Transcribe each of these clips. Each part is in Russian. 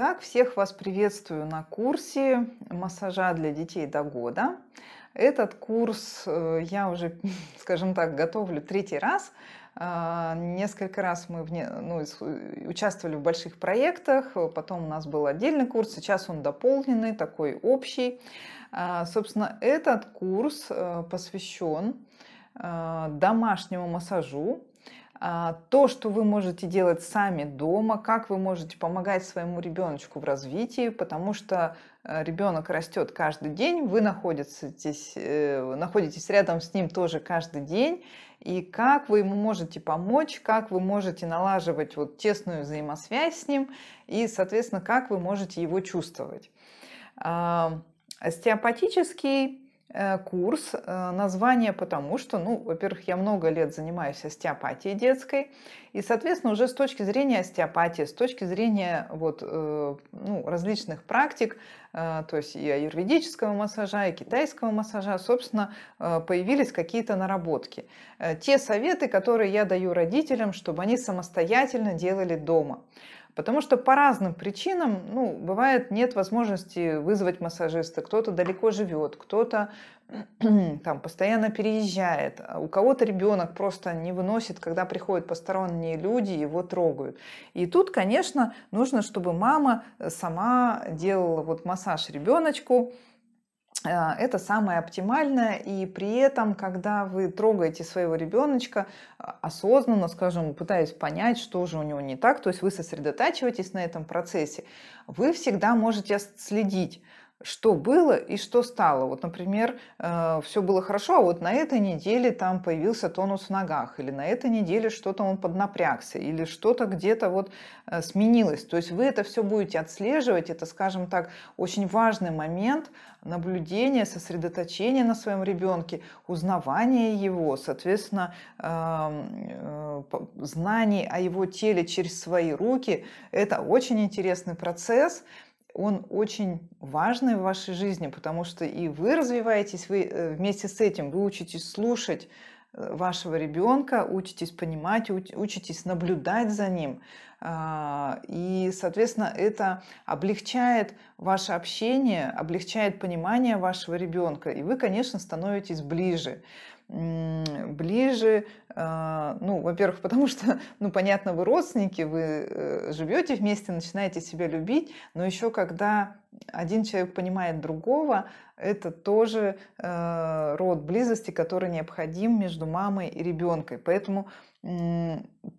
Итак, всех вас приветствую на курсе массажа для детей до года. Этот курс э, я уже, скажем так, готовлю третий раз. А, несколько раз мы вне, ну, участвовали в больших проектах, потом у нас был отдельный курс, сейчас он дополненный, такой общий. А, собственно, этот курс э, посвящен э, домашнему массажу а, то, что вы можете делать сами дома, как вы можете помогать своему ребеночку в развитии, потому что э, ребенок растет каждый день, вы находитесь, э, находитесь рядом с ним тоже каждый день, и как вы ему можете помочь, как вы можете налаживать вот тесную взаимосвязь с ним, и, соответственно, как вы можете его чувствовать. Остеопатический Э, курс. Э, название потому, что, ну, во-первых, я много лет занимаюсь остеопатией детской, и, соответственно, уже с точки зрения остеопатии, с точки зрения вот, э, ну, различных практик, то есть и аюрведического массажа, и китайского массажа, собственно, появились какие-то наработки. Те советы, которые я даю родителям, чтобы они самостоятельно делали дома. Потому что по разным причинам, ну, бывает, нет возможности вызвать массажиста. Кто-то далеко живет, кто-то там постоянно переезжает, а у кого-то ребенок просто не выносит, когда приходят посторонние люди, его трогают. И тут, конечно, нужно, чтобы мама сама делала вот массаж ребеночку, а, это самое оптимальное. И при этом, когда вы трогаете своего ребеночка, а, осознанно, скажем, пытаясь понять, что же у него не так, то есть вы сосредотачиваетесь на этом процессе, вы всегда можете следить что было и что стало. Вот, например, э, все было хорошо, а вот на этой неделе там появился тонус в ногах, или на этой неделе что-то он поднапрягся, или что-то где-то вот э, сменилось. То есть вы это все будете отслеживать, это, скажем так, очень важный момент наблюдения, сосредоточения на своем ребенке, узнавания его, соответственно, эм, э, знаний о его теле через свои руки. Это очень интересный Процесс, он очень важный в вашей жизни, потому что и вы развиваетесь, вы э, вместе с этим вы учитесь слушать э, вашего ребенка, учитесь понимать, учитесь наблюдать за ним, а, и, соответственно, это облегчает ваше общение, облегчает понимание вашего ребенка, и вы, конечно, становитесь ближе ближе, а, ну, во-первых, потому что, ну, понятно, вы родственники, вы э, живете вместе, начинаете себя любить, но еще когда один человек понимает другого, это тоже э, род близости, который необходим между мамой и ребенком. Поэтому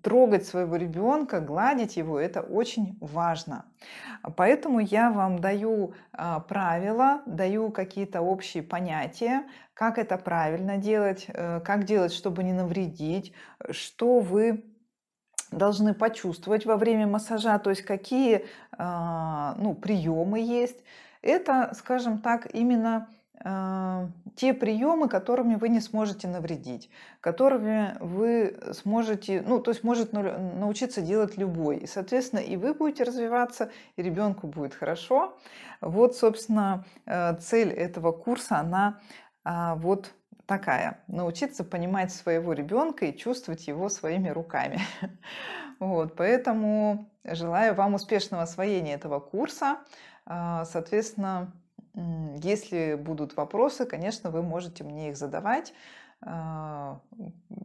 трогать своего ребенка, гладить его, это очень важно. Поэтому я вам даю а, правила, даю какие-то общие понятия, как это правильно делать, э, как делать, чтобы не навредить, что вы должны почувствовать во время массажа, то есть какие а, ну, приемы есть. Это, скажем так, именно а, те приемы, которыми вы не сможете навредить, которыми вы сможете, ну, то есть может научиться делать любой. И, соответственно, и вы будете развиваться, и ребенку будет хорошо. Вот, собственно, э, цель этого курса, она а, вот такая. Научиться понимать своего ребенка и чувствовать его своими руками. Вот, поэтому желаю вам успешного освоения этого курса. А, соответственно, если будут вопросы, конечно, вы можете мне их задавать. А,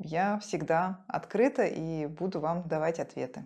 я всегда открыта и буду вам давать ответы.